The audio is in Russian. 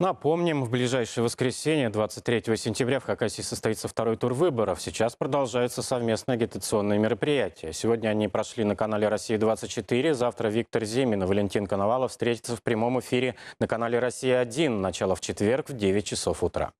Напомним, в ближайшее воскресенье, 23 сентября, в Хакасии состоится второй тур выборов. Сейчас продолжаются совместные агитационные мероприятия. Сегодня они прошли на канале «Россия-24». Завтра Виктор Зимин и Валентин Коновалов встретятся в прямом эфире на канале «Россия-1». Начало в четверг в 9 часов утра.